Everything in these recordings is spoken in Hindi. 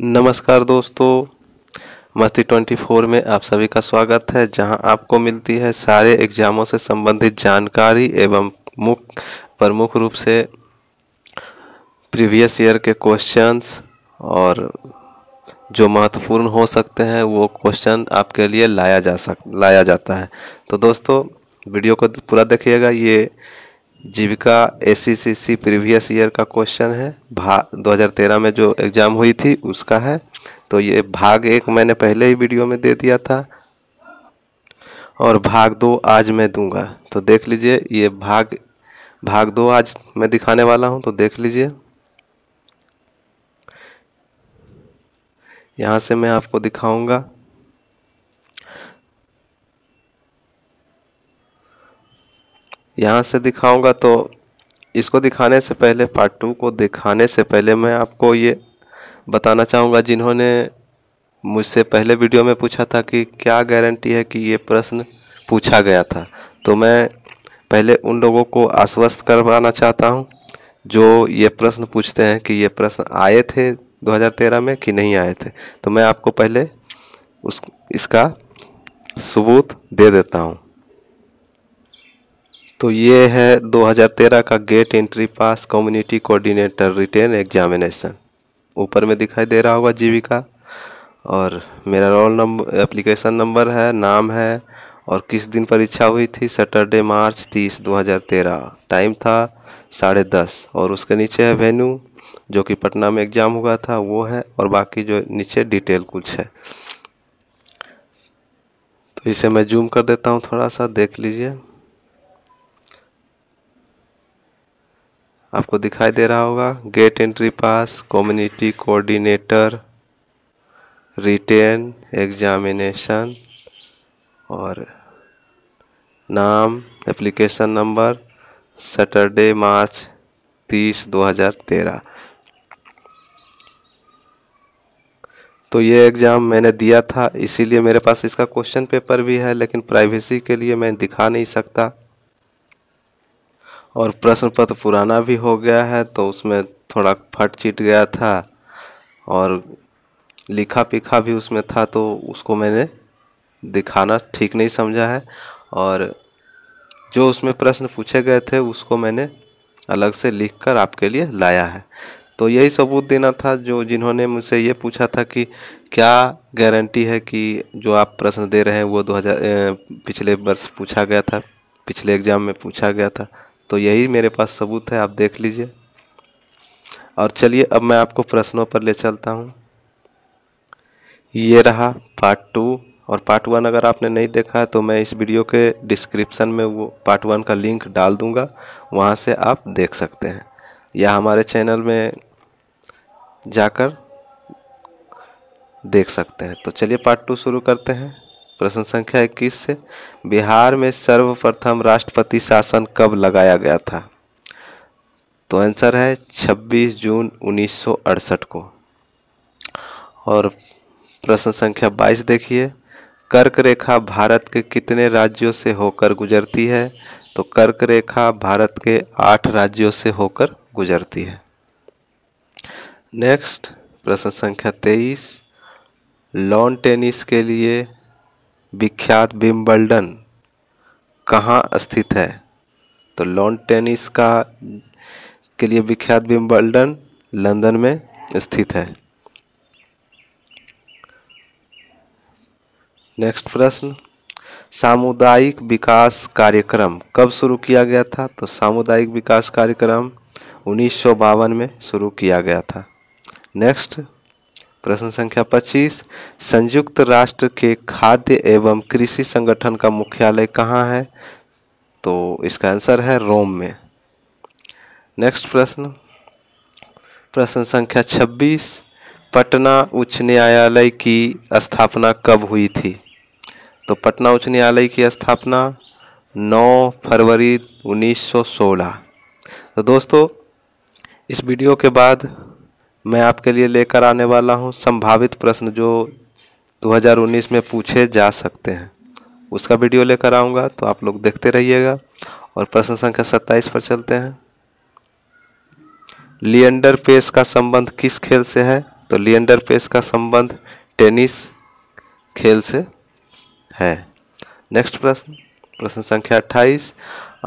नमस्कार दोस्तों मस्ती 24 में आप सभी का स्वागत है जहां आपको मिलती है सारे एग्जामों से संबंधित जानकारी एवं मुख्य प्रमुख रूप से प्रीवियस ईयर के क्वेश्चंस और जो महत्वपूर्ण हो सकते हैं वो क्वेश्चन आपके लिए लाया जा सक लाया जाता है तो दोस्तों वीडियो को पूरा देखिएगा ये जीविका एसीसीसी प्रीवियस ईयर का क्वेश्चन है भाग 2013 में जो एग्ज़ाम हुई थी उसका है तो ये भाग एक मैंने पहले ही वीडियो में दे दिया था और भाग दो आज मैं दूंगा तो देख लीजिए ये भाग भाग दो आज मैं दिखाने वाला हूं तो देख लीजिए यहाँ से मैं आपको दिखाऊंगा यहाँ से दिखाऊंगा तो इसको दिखाने से पहले पार्ट टू को दिखाने से पहले मैं आपको ये बताना चाहूँगा जिन्होंने मुझसे पहले वीडियो में पूछा था कि क्या गारंटी है कि ये प्रश्न पूछा गया था तो मैं पहले उन लोगों को आश्वस्त करवाना चाहता हूँ जो ये प्रश्न पूछते हैं कि ये प्रश्न आए थे 2013 में कि नहीं आए थे तो मैं आपको पहले उस इसका सबूत दे देता हूँ तो ये है 2013 का gate entry pass community coordinator written examination ऊपर में दिखाई दे रहा होगा जीविका और मेरा रोल नंबर एप्लीकेशन नंबर है नाम है और किस दिन परीक्षा हुई थी सैटरडे मार्च 30 2013 टाइम था साढ़े दस और उसके नीचे है वेन्यू जो कि पटना में एग्ज़ाम हुआ था वो है और बाकी जो नीचे डिटेल कुछ है तो इसे मैं जूम कर देता हूँ थोड़ा सा देख लीजिए आपको दिखाई दे रहा होगा gate entry pass community coordinator written examination और नाम एप्लीकेशन नंबर सैटरडे मार्च तीस दो हज़ार तेरह तो ये एग्ज़ाम मैंने दिया था इसीलिए मेरे पास इसका क्वेश्चन पेपर भी है लेकिन प्राइवेसी के लिए मैं दिखा नहीं सकता और प्रश्न पत्र पुराना भी हो गया है तो उसमें थोड़ा फट चिट गया था और लिखा पिखा भी उसमें था तो उसको मैंने दिखाना ठीक नहीं समझा है और जो उसमें प्रश्न पूछे गए थे उसको मैंने अलग से लिखकर आपके लिए लाया है तो यही सबूत देना था जो जिन्होंने मुझसे ये पूछा था कि क्या गारंटी है कि जो आप प्रश्न दे रहे हैं वो 2000 पिछले वर्ष पूछा गया था पिछले एग्ज़ाम में पूछा गया था तो यही मेरे पास सबूत है आप देख लीजिए और चलिए अब मैं आपको प्रश्नों पर ले चलता हूँ ये रहा पार्ट टू और पार्ट वन अगर आपने नहीं देखा है तो मैं इस वीडियो के डिस्क्रिप्शन में वो पार्ट वन का लिंक डाल दूँगा वहाँ से आप देख सकते हैं या हमारे चैनल में जाकर देख सकते हैं तो चलिए पार्ट टू शुरू करते हैं प्रश्न संख्या इक्कीस से बिहार में सर्वप्रथम राष्ट्रपति शासन कब लगाया गया था तो आंसर है 26 जून 1968 को और प्रश्न संख्या 22 देखिए कर्क रेखा भारत के कितने राज्यों से होकर गुजरती है तो कर्क रेखा भारत के आठ राज्यों से होकर गुजरती है नेक्स्ट प्रश्न संख्या तेईस लॉन टेनिस के लिए विख्यात विम्बल्डन कहाँ स्थित है तो लॉन टेनिस का के लिए विख्यात विम्बल्डन लंदन में स्थित है नेक्स्ट प्रश्न सामुदायिक विकास कार्यक्रम कब शुरू किया गया था तो सामुदायिक विकास कार्यक्रम उन्नीस में शुरू किया गया था नेक्स्ट प्रश्न संख्या 25 संयुक्त राष्ट्र के खाद्य एवं कृषि संगठन का मुख्यालय कहाँ है तो इसका आंसर है रोम में नेक्स्ट प्रश्न प्रश्न संख्या 26 पटना उच्च न्यायालय की स्थापना कब हुई थी तो पटना उच्च न्यायालय की स्थापना 9 फरवरी 1916 तो दोस्तों इस वीडियो के बाद मैं आपके लिए लेकर आने वाला हूँ संभावित प्रश्न जो 2019 में पूछे जा सकते हैं उसका वीडियो लेकर आऊँगा तो आप लोग देखते रहिएगा और प्रश्न संख्या 27 पर चलते हैं लियंडर पेस का संबंध किस खेल से है तो लियंडर पेस का संबंध टेनिस खेल से है नेक्स्ट प्रश्न प्रश्न संख्या 28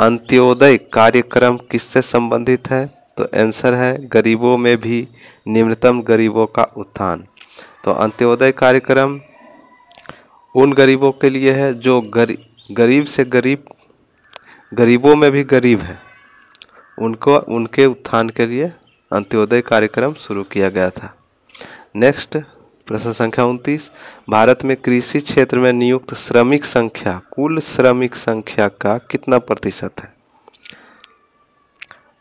अंत्योदय कार्यक्रम किससे संबंधित है तो आंसर है गरीबों में भी निम्नतम गरीबों का उत्थान तो अंत्योदय कार्यक्रम उन गरीबों के लिए है जो गरी, गरीब से गरीब गरीबों में भी गरीब है उनको उनके उत्थान के लिए अंत्योदय कार्यक्रम शुरू किया गया था नेक्स्ट प्रश्न संख्या उनतीस भारत में कृषि क्षेत्र में नियुक्त श्रमिक संख्या कुल श्रमिक संख्या का कितना प्रतिशत है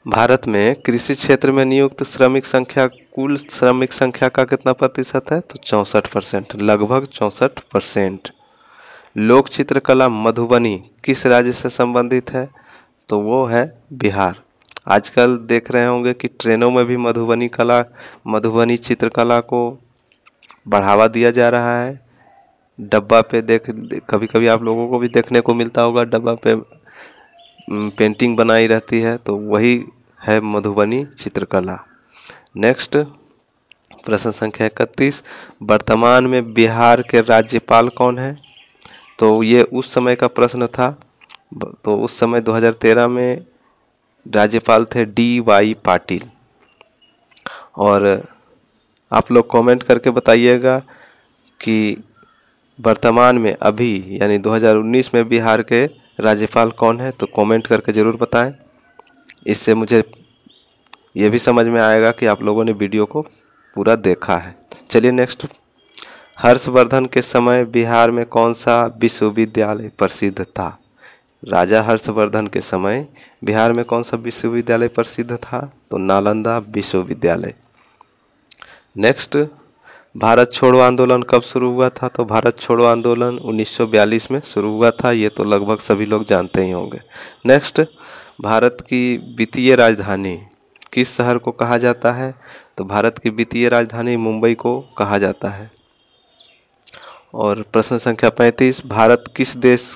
भारत में कृषि क्षेत्र में नियुक्त श्रमिक संख्या कुल श्रमिक संख्या का कितना प्रतिशत है तो चौंसठ परसेंट लगभग चौंसठ परसेंट लोक चित्रकला मधुबनी किस राज्य से संबंधित है तो वो है बिहार आजकल देख रहे होंगे कि ट्रेनों में भी मधुबनी कला मधुबनी चित्रकला को बढ़ावा दिया जा रहा है डब्बा पे देख कभी कभी आप लोगों को भी देखने को मिलता होगा डब्बा पे पेंटिंग बनाई रहती है तो वही है मधुबनी चित्रकला नेक्स्ट प्रश्न संख्या इकतीस वर्तमान में बिहार के राज्यपाल कौन है तो ये उस समय का प्रश्न था तो उस समय 2013 में राज्यपाल थे डी वाई पाटिल और आप लोग कमेंट करके बताइएगा कि वर्तमान में अभी यानी 2019 में बिहार के राज्यपाल कौन है तो कमेंट करके ज़रूर बताएं इससे मुझे ये भी समझ में आएगा कि आप लोगों ने वीडियो को पूरा देखा है चलिए नेक्स्ट हर्षवर्धन के समय बिहार में कौन सा विश्वविद्यालय प्रसिद्ध था राजा हर्षवर्धन के समय बिहार में कौन सा विश्वविद्यालय प्रसिद्ध था तो नालंदा विश्वविद्यालय नेक्स्ट भारत छोड़ो आंदोलन कब शुरू हुआ था तो भारत छोड़ो आंदोलन 1942 में शुरू हुआ था ये तो लगभग सभी लोग जानते ही होंगे नेक्स्ट भारत की वित्तीय राजधानी किस शहर को कहा जाता है तो भारत की वित्तीय राजधानी मुंबई को कहा जाता है और प्रश्न संख्या पैंतीस भारत किस देश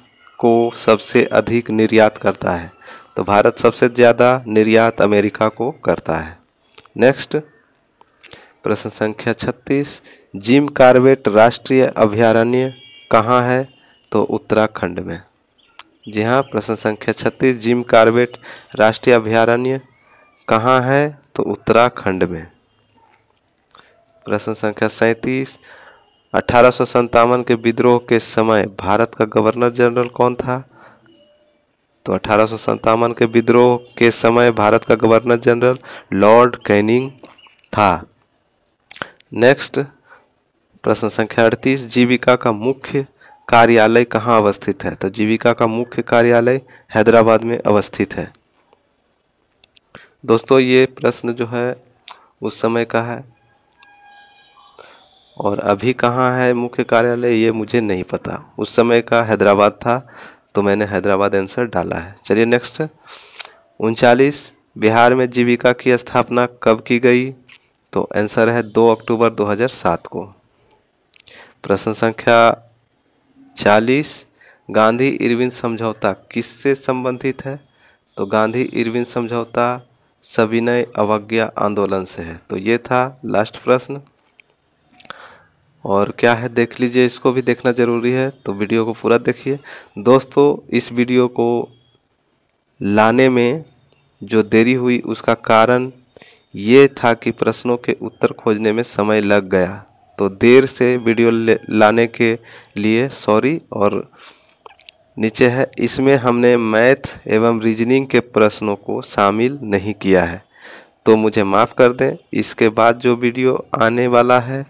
को सबसे अधिक निर्यात करता है तो भारत सबसे ज़्यादा निर्यात अमेरिका को करता है नेक्स्ट प्रश्न संख्या छत्तीस जिम कार्बेट राष्ट्रीय अभ्यारण्य कहाँ है तो उत्तराखंड में जी हाँ प्रश्न संख्या छत्तीस जिम कार्बेट राष्ट्रीय अभ्यारण्य कहाँ है तो उत्तराखंड में प्रश्न संख्या सैंतीस अठारह के विद्रोह के समय भारत का गवर्नर जनरल कौन था तो अठारह के विद्रोह के समय भारत का गवर्नर जनरल लॉर्ड कैनिंग था नेक्स्ट प्रश्न संख्या अड़तीस जीविका का मुख्य कार्यालय कहाँ अवस्थित है तो जीविका का मुख्य कार्यालय हैदराबाद में अवस्थित है दोस्तों ये प्रश्न जो है उस समय का है और अभी कहाँ है मुख्य कार्यालय ये मुझे नहीं पता उस समय का हैदराबाद था तो मैंने हैदराबाद आंसर डाला है चलिए नेक्स्ट उनचालीस बिहार में जीविका की स्थापना कब की गई तो आंसर है 2 अक्टूबर 2007 को प्रश्न संख्या चालीस गांधी इरविन समझौता किससे संबंधित है तो गांधी इरविन समझौता सविनय अवज्ञा आंदोलन से है तो ये था लास्ट प्रश्न और क्या है देख लीजिए इसको भी देखना ज़रूरी है तो वीडियो को पूरा देखिए दोस्तों इस वीडियो को लाने में जो देरी हुई उसका कारण ये था कि प्रश्नों के उत्तर खोजने में समय लग गया तो देर से वीडियो लाने के लिए सॉरी और नीचे है इसमें हमने मैथ एवं रीजनिंग के प्रश्नों को शामिल नहीं किया है तो मुझे माफ़ कर दें इसके बाद जो वीडियो आने वाला है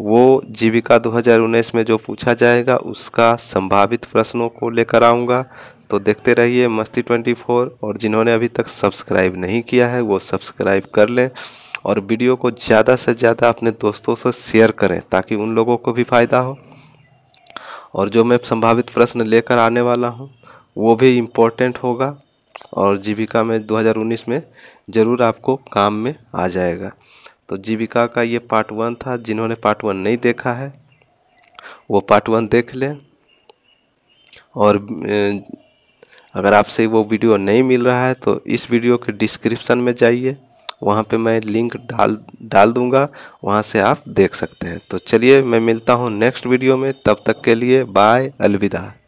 वो जीविका 2019 में जो पूछा जाएगा उसका संभावित प्रश्नों को लेकर आऊँगा तो देखते रहिए मस्ती 24 और जिन्होंने अभी तक सब्सक्राइब नहीं किया है वो सब्सक्राइब कर लें और वीडियो को ज़्यादा से ज़्यादा अपने दोस्तों से शेयर करें ताकि उन लोगों को भी फ़ायदा हो और जो मैं संभावित प्रश्न लेकर आने वाला हूँ वो भी इम्पोर्टेंट होगा और जीविका में 2019 में ज़रूर आपको काम में आ जाएगा तो जीविका का ये पार्ट वन था जिन्होंने पार्ट वन नहीं देखा है वो पार्ट वन देख लें और अगर आपसे वो वीडियो नहीं मिल रहा है तो इस वीडियो के डिस्क्रिप्शन में जाइए वहाँ पे मैं लिंक डाल डाल दूँगा वहाँ से आप देख सकते हैं तो चलिए मैं मिलता हूँ नेक्स्ट वीडियो में तब तक के लिए बाय अलविदा